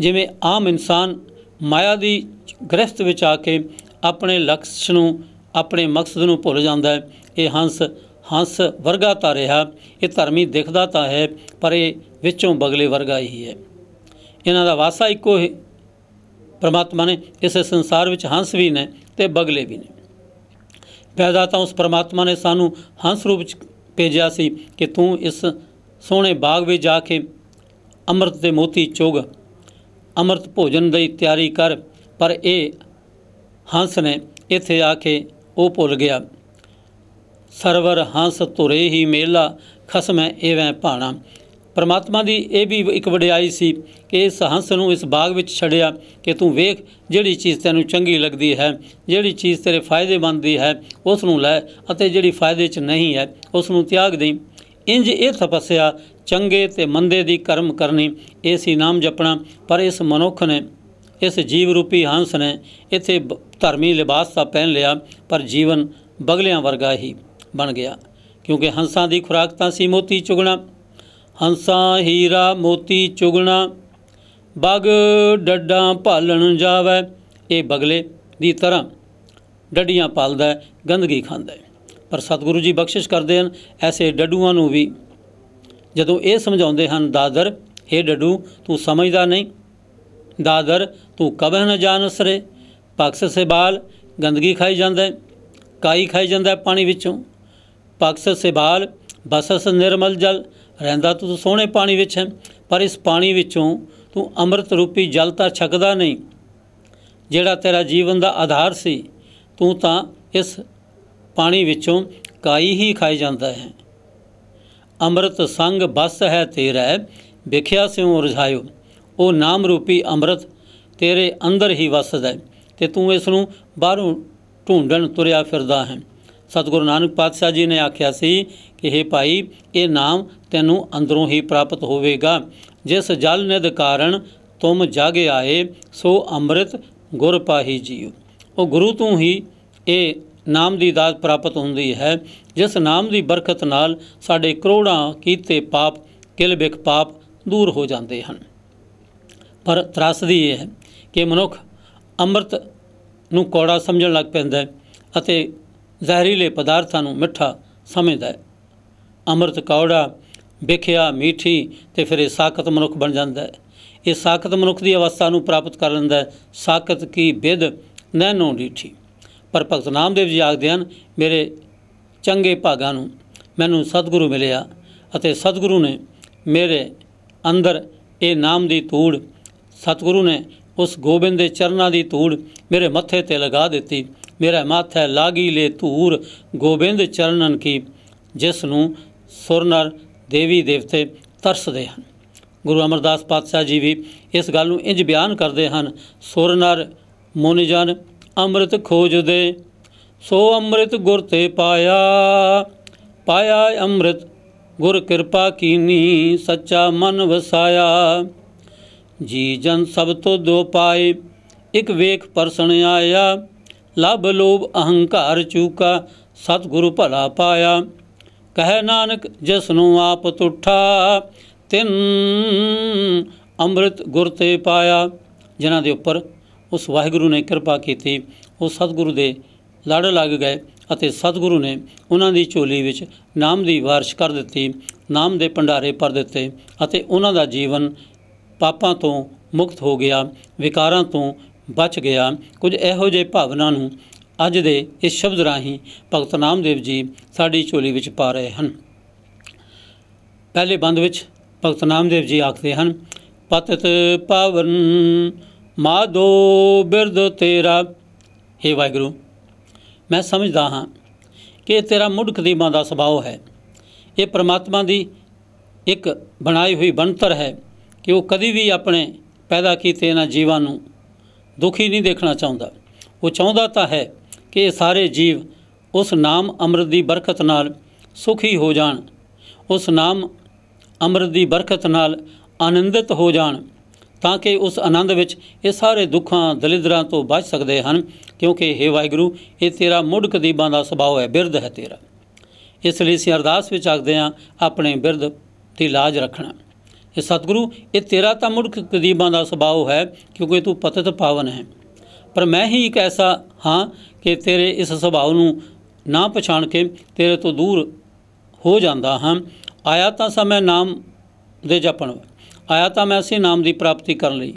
ਜਿਵੇਂ ਆਮ ਇਨਸਾਨ ਮਾਇਆ ਦੀ ਗ੍ਰਸਤ ਵਿੱਚ ਆ ਕੇ ਆਪਣੇ ਲਕਸ਼ ਨੂੰ ਆਪਣੇ ਮਕਸਦ ਨੂੰ ਭੁੱਲ ਜਾਂਦਾ ਹੈ ਇਹ ਹੰਸ ਹੰਸ ਵਰਗਾ ਤਾਂ ਰਿਹਾ ਇਹ ਧਰਮੀ ਦਿਖਦਾ ਤਾਂ ਹੈ ਪਰ ਇਹ ਵਿੱਚੋਂ ਬਗਲੇ ਵਰਗਾ ਹੀ ਹੈ ਇਹਨਾਂ ਦਾ ਵਾਸਾ ਇੱਕੋ ਹੈ ਪਰਮਾਤਮਾ ਨੇ ਇਸ ਸੰਸਾਰ ਵਿੱਚ ਹੰਸ ਵੀ ਨੇ ਤੇ ਬਗਲੇ ਵੀ ਨੇ ਪੈਦਾ ਤਾਂ ਉਸ ਪਰਮਾਤਮਾ ਨੇ ਸਾਨੂੰ ਹੰਸ ਰੂਪ ਵਿੱਚ ਭੇਜਿਆ ਸੀ ਕਿ ਤੂੰ ਇਸ ਸੋਹਣੇ ਬਾਗ ਵਿੱਚ ਜਾ ਕੇ ਅੰਮ੍ਰਿਤ ਦੇ ਮੋਤੀ ਚੋਗ ਅੰਮ੍ਰਿਤ ਭੋਜਨ ਦੀ ਤਿਆਰੀ ਕਰ ਪਰ ਇਹ ਹੰਸ ਨੇ ਇੱਥੇ ਆ ਕੇ ਉਹ ਭੁੱਲ ਗਿਆ ਸਰਵਰ ਹੰਸ ਤੁਰੇ ਹੀ ਮੇਲਾ ਹੈ ਐਵੇਂ ਭਾਣਾ ਪਰਮਾਤਮਾ ਦੀ ਇਹ ਵੀ ਇੱਕ ਵਡਿਆਈ ਸੀ ਕਿ ਇਸ ਹੰਸ ਨੂੰ ਇਸ ਬਾਗ ਵਿੱਚ ਛੜਿਆ ਕਿ ਤੂੰ ਵੇਖ ਜਿਹੜੀ ਚੀਜ਼ ਤੈਨੂੰ ਚੰਗੀ ਲੱਗਦੀ ਹੈ ਜਿਹੜੀ ਚੀਜ਼ ਤੇਰੇ ਫਾਇਦੇਮੰਦ ਦੀ ਹੈ ਉਸ ਨੂੰ ਲੈ ਅਤੇ ਜਿਹੜੀ ਫਾਇਦੇ 'ਚ ਨਹੀਂ ਹੈ ਉਸ ਨੂੰ ਤਿਆਗ ਦੇ ਇੰਜ ਇਹ ਤਪੱਸਿਆ ਚੰਗੇ ਤੇ ਮੰਦੇ ਦੀ ਕਰਮ ਕਰਨੀ ਇਹ ਸੀ ਨਾਮ ਜਪਣਾ ਪਰ ਇਸ ਮਨੁੱਖ ਨੇ ਇਸ ਜੀਵ ਰੂਪੀ ਹੰਸ ਨੇ ਇਥੇ ਧਰਮੀ ਲਿਬਾਸ ਤਾਂ ਪਹਿਨ ਲਿਆ ਪਰ ਜੀਵਨ ਬਗਲਿਆਂ ਵਰਗਾ ਹੀ ਬਣ ਗਿਆ ਕਿਉਂਕਿ ਹੰਸਾਂ ਦੀ ਖੁਰਾਕ ਤਾਂ ਸੀ ਮੋਤੀ ਚੁਗਣਾ ਹੰਸਾਂ ਹੀਰਾ ਮੋਤੀ ਚੁਗਣਾ ਬਗ ਡੱਡਾਂ ਭਾਲਣ ਜਾਵੇ ਇਹ ਬਗਲੇ ਦੀ ਤਰ੍ਹਾਂ ਡੱਡੀਆਂ ਪਾਲਦਾ ਗੰਦਗੀ ਖਾਂਦਾ ਪਰ ਸਤਿਗੁਰੂ ਜੀ ਬਖਸ਼ਿਸ਼ ਕਰਦੇ ਹਨ ਐਸੇ ਡੱਡੂਆਂ ਨੂੰ ਵੀ ਜਦੋਂ ਇਹ ਸਮਝਾਉਂਦੇ ਹਨ ਦਾਦਰ ਏ ਡੱਡੂ ਤੂੰ ਸਮਝਦਾ ਨਹੀਂ ਦਾਦਰ ਤੂੰ ਕਬਹ ਨਾ ਜਾਣਸਰੇ ਪਕਸ ਸੇ ਬਾਲ ਗੰਦਗੀ ਖਾਈ ਜਾਂਦਾ ਕਾਈ ਖਾਈ ਜਾਂਦਾ ਪਾਣੀ ਵਿੱਚੋਂ ਪਕਸ ਬਾਲ ਬਸਸ ਨਿਰਮਲ ਜਲ ਰਹਿੰਦਾ ਤੂੰ ਸੋਹਣੇ ਪਾਣੀ ਵਿੱਚ ਹੈ ਪਰ ਇਸ ਪਾਣੀ ਵਿੱਚੋਂ ਤੂੰ ਅੰਮ੍ਰਿਤ ਰੂਪੀ ਜਲ ਤਾਂ ਛਕਦਾ ਨਹੀਂ ਜਿਹੜਾ ਤੇਰਾ ਜੀਵਨ ਦਾ ਆਧਾਰ ਸੀ ਤੂੰ ਤਾਂ ਇਸ ਪਾਣੀ ਵਿੱਚੋਂ ਕਾਈ ਹੀ ਖਾਈ ਜਾਂਦਾ ਹੈ ਅੰਮ੍ਰਿਤ ਸੰਗ ਬਸ ਹੈ ਤੇਰਾ ਵਿਖਿਆ ਸਿਉ ਰਝਾਇਓ ਉਹ ਨਾਮ ਰੂਪੀ ਅੰਮ੍ਰਿਤ ਤੇਰੇ ਅੰਦਰ ਹੀ ਵਸਦਾ ਹੈ ਤੇ ਤੂੰ ਇਸ ਨੂੰ ਬਾਹਰੋਂ ਢੂੰਡਣ ਤੁਰਿਆ ਫਿਰਦਾ ਹੈ ਸਤਿਗੁਰੂ ਨਾਨਕ ਪਾਤਸ਼ਾਹ ਜੀ ਨੇ ਆਖਿਆ ਸੀ ਕਿ हे ਭਾਈ ਇਹ ਨਾਮ ਤੈਨੂੰ ਅੰਦਰੋਂ ਹੀ ਪ੍ਰਾਪਤ ਹੋਵੇਗਾ ਜਿਸ ਜਲ ਨਿਧ ਕਾਰਨ ਤੁਮ ਜਾਗ ਆਏ ਸੋ ਅੰਮ੍ਰਿਤ ਗੁਰ ਪਾਹੀ ਜੀਓ ਉਹ ਗੁਰੂ ਤੂੰ ਹੀ ਇਹ ਨਾਮ ਦੀ ਦਾਤ ਪ੍ਰਾਪਤ ਹੁੰਦੀ ਹੈ ਜਿਸ ਨਾਮ ਦੀ ਬਰਕਤ ਨਾਲ ਸਾਡੇ ਕਰੋੜਾਂ ਕੀਤੇ ਪਾਪ ਕਿਲ ਪਾਪ ਦੂਰ ਹੋ ਜਾਂਦੇ ਹਨ ਪਰ ਤਰਸਦੀ ਇਹ ਹੈ ਕਿ ਮਨੁੱਖ ਅੰਮ੍ਰਿਤ ਨੂੰ ਕੌੜਾ ਸਮਝਣ ਲੱਗ ਪੈਂਦਾ ਹੈ ਅਤੇ ਜ਼ਹਿਰੀਲੇ ਪਦਾਰਥਾਂ ਨੂੰ ਮਿੱਠਾ ਸਮਝਦਾ ਹੈ ਅੰਮ੍ਰਿਤ ਕੌੜਾ ਵਿਖਿਆ ਮੀਠੀ ਤੇ ਫਿਰ ਇਹ ਸਾਖਤ ਮਨੁੱਖ ਬਣ ਜਾਂਦਾ ਹੈ ਇਹ ਸਾਖਤ ਮਨੁੱਖ ਦੀ ਅਵਸਥਾ ਨੂੰ ਪ੍ਰਾਪਤ ਕਰ ਲੈਂਦਾ ਹੈ ਸਾਖਤ ਕੀ ਵਿਦ ਨੈਨੋ ਡੀਠੀ ਪਰ ਭਗਤ ਨਾਮਦੇਵ ਜੀ ਆਖਦੇ ਹਨ ਮੇਰੇ ਚੰਗੇ ਭਾਗਾਂ ਨੂੰ ਮੈਨੂੰ ਸਤਿਗੁਰੂ ਮਿਲਿਆ ਅਤੇ ਸਤਿਗੁਰੂ ਨੇ ਮੇਰੇ ਅੰਦਰ ਇਹ ਨਾਮ ਦੀ ਧੂੜ ਸਤਿਗੁਰੂ ਨੇ ਉਸ ਗੋਬਿੰਦ ਦੇ ਚਰਨਾਂ ਦੀ ਧੂੜ ਮੇਰੇ ਮੱਥੇ ਤੇ ਲਗਾ ਦਿੱਤੀ ਮੇਰਾ ਮਾਥਾ ਲਾਗੀ ਲੈ ਧੂਰ ਗੋਬਿੰਦ ਚਰਨਨ ਕੀ ਜਿਸ ਨੂੰ ਸੁਰਨਰ ਦੇਵੀ ਦੇਵਤੇ ਤਰਸਦੇ ਹਨ ਗੁਰੂ ਅਮਰਦਾਸ ਪਾਤਸ਼ਾਹ ਜੀ ਵੀ ਇਸ ਗੱਲ ਨੂੰ ਇੰਜ ਬਿਆਨ ਕਰਦੇ ਹਨ ਸੁਰਨਰ ਮੁਨਿ ਜਨ ਅੰਮ੍ਰਿਤ ਖੋਜਦੇ ਸੋ ਅੰਮ੍ਰਿਤ ਗੁਰ ਤੇ ਪਾਇਆ ਪਾਇਆ ਅੰਮ੍ਰਿਤ ਗੁਰ ਕਿਰਪਾ ਕੀਨੀ ਸੱਚਾ ਮਨ ਵਸਾਇਆ ਜੀ ਜਨ ਸਭ ਤੋਂ ਦੋ ਪਾਏ ਇਕ ਵੇਖ ਪਰਸਣ ਆਇਆ ਲਭ ਲੋਭ ਅਹੰਕਾਰ ਚੂਕਾ ਸਤਿਗੁਰੂ ਭਲਾ ਪਾਇਆ ਕਹਿ ਨਾਨਕ ਜਿਸ ਨੂੰ ਆਪ ਤੁਠਾ ਤਿੰਨ ਅੰਮ੍ਰਿਤ ਗੁਰ ਤੇ ਪਾਇਆ ਜਿਨ੍ਹਾਂ ਦੇ ਉੱਪਰ ਉਸ ਵਾਹਿਗੁਰੂ ਨੇ ਕਿਰਪਾ ਕੀਤੀ ਉਹ ਸਤਿਗੁਰੂ ਦੇ ਲੜ ਲੱਗ ਗਏ ਅਤੇ ਸਤਿਗੁਰੂ ਨੇ ਉਹਨਾਂ ਦੀ ਝੋਲੀ ਵਿੱਚ ਨਾਮ ਦੀ ਵਾਰਿਸ਼ ਕਰ ਦਿੱਤੀ ਨਾਮ ਦੇ ਭੰਡਾਰੇ ਪਰ ਦਿੱਤੇ ਅਤੇ ਉਹਨਾਂ ਦਾ ਜੀਵਨ ਪਾਪਾਂ ਤੋਂ ਮੁਕਤ ਹੋ ਗਿਆ ਵਿਕਾਰਾਂ ਤੋਂ ਬਚ ਗਿਆ ਕੁਝ ਇਹੋ ਜਿਹੇ ਭਾਵਨਾ ਨੂੰ ਅੱਜ ਦੇ ਇਸ ਸ਼ਬਦ ਰਾਹੀਂ ਭਗਤ ਨਾਮਦੇਵ ਜੀ ਸਾਡੀ ਝੋਲੀ ਵਿੱਚ ਪਾ ਰਹੇ ਹਨ ਪਹਿਲੇ ਬੰਦ ਵਿੱਚ ਭਗਤ ਨਾਮਦੇਵ ਜੀ ਆਖਦੇ ਹਨ ਪਤਿਤ ਪਾਵਨ ਮਾਦੋ ਬਿਰਦ ਤੇਰਾ हे ਵਾਹਿਗੁਰੂ ਮੈਂ ਸਮਝਦਾ ਹਾਂ ਕਿ ਤੇਰਾ ਮੁੱਢ ਕਦੀਮਾਂ ਦਾ ਸੁਭਾਅ ਹੈ ਇਹ ਪ੍ਰਮਾਤਮਾ ਦੀ ਇੱਕ ਬਣਾਈ ਹੋਈ ਬਣਤਰ ਹੈ ਕਿ ਉਹ ਕਦੀ ਵੀ ਆਪਣੇ ਪੈਦਾ ਕੀਤੇ ਇਹਨਾਂ ਜੀਵਾਂ ਨੂੰ ਦੁਖੀ ਨਹੀਂ ਦੇਖਣਾ ਚਾਹੁੰਦਾ ਉਹ ਚਾਹੁੰਦਾ ਤਾਂ ਹੈ ਕਿ ਇਹ ਸਾਰੇ ਜੀਵ ਉਸ ਨਾਮ ਅੰਮ੍ਰਿਤ ਦੀ ਬਰਕਤ ਨਾਲ ਸੁਖੀ ਹੋ ਜਾਣ ਉਸ ਨਾਮ ਅੰਮ੍ਰਿਤ ਦੀ ਬਰਕਤ ਨਾਲ ਆਨੰਦਿਤ ਹੋ ਜਾਣ ਤਾਂ ਕਿ ਉਸ ਆਨੰਦ ਵਿੱਚ ਇਹ ਸਾਰੇ ਦੁੱਖਾਂ ਦਲਿਦਰਾਂ ਤੋਂ ਬਚ ਸਕਦੇ ਹਨ ਕਿਉਂਕਿ हे ਵਾਹਿਗੁਰੂ ਇਹ ਤੇਰਾ ਮੁੱਢ ਕਦੀਬਾਂ ਦਾ ਸੁਭਾਅ ਹੈ ਬਿਰਧ ਹੈ ਤੇਰਾ ਇਸ ਲਈ ਸੇ ਅਰਦਾਸ ਵਿੱਚ ਆਖਦੇ ਹਾਂ ਆਪਣੇ ਬਿਰਧ ਦੀ ਲਾਜ ਰੱਖਣਾ ਇਹ ਸਤਿਗੁਰੂ ਇਹ ਤੇਰਾ ਤਾਂ ਮੁੱਢ ਕਦੀਬਾਂ ਦਾ ਸੁਭਾਅ ਹੈ ਕਿਉਂਕਿ ਤੂੰ ਪਤਿਤ ਪਾਵਨ ਹੈ ਪਰ ਮੈਂ ਹੀ ਇੱਕ ਐਸਾ ਹਾਂ ਕਿ ਤੇਰੇ ਇਸ ਸੁਭਾਅ ਨੂੰ ਨਾ ਪਛਾਣ ਕੇ ਤੇਰੇ ਤੋਂ ਦੂਰ ਹੋ ਜਾਂਦਾ ਹਾਂ ਆਇਆ ਤਾਂ ਸਮੇਂ ਨਾਮ ਦੇ ਜਪਣ ਆਇਆ ਤਾਂ ਮੈਂ ਅਸੀਂ ਨਾਮ ਦੀ ਪ੍ਰਾਪਤੀ ਕਰਨ ਲਈ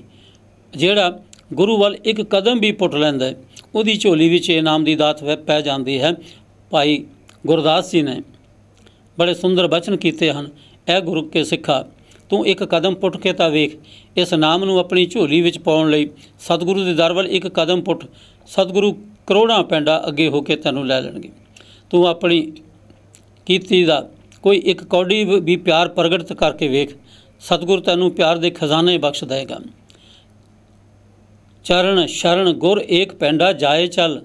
ਜਿਹੜਾ ਗੁਰੂ ਵੱਲ ਇੱਕ ਕਦਮ ਵੀ ਪੁੱਟ ਲੈਂਦਾ ਉਹਦੀ ਝੋਲੀ ਵਿੱਚ ਇਹ ਨਾਮ ਦੀ ਦਾਤ ਪੈ ਜਾਂਦੀ ਹੈ ਭਾਈ ਗੁਰਦਾਸ ਜੀ ਨੇ ਬੜੇ ਸੁੰਦਰ ਬਚਨ ਕੀਤੇ ਹਨ ਇਹ ਗੁਰੂ ਕੇ ਸਿੱਖਾ ਤੂੰ ਇੱਕ ਕਦਮ ਪੁੱਟ ਕੇ ਤਾਂ ਵੇਖ ਇਸ ਨਾਮ ਨੂੰ ਆਪਣੀ ਝੋਲੀ ਵਿੱਚ ਪਾਉਣ ਲਈ ਸਤਿਗੁਰੂ ਦੇ ਦਰ ਵੱਲ ਇੱਕ ਕਦਮ ਪੁੱਟ ਸਤਿਗੁਰੂ ਕਰੋੜਾਂ ਪੈਂਡਾ ਅੱਗੇ ਹੋ ਕੇ ਤੈਨੂੰ ਲੈ ਲੈਣਗੇ ਤੂੰ ਆਪਣੀ ਕੀਤੀ ਦਾ ਕੋਈ ਇੱਕ ਕੌਡੀ ਵੀ ਪਿਆਰ ਪ੍ਰਗਟ ਕਰਕੇ ਵੇਖ ਸਤਿਗੁਰ ਤੈਨੂੰ ਪਿਆਰ ਦੇ ਖਜ਼ਾਨੇ ਬਖਸ਼ ਦੇਗਾ ਚਰਨ ਸ਼ਰਨ ਗੁਰ ਏਕ ਪੈਂਡਾ ਜਾਏ ਚਲ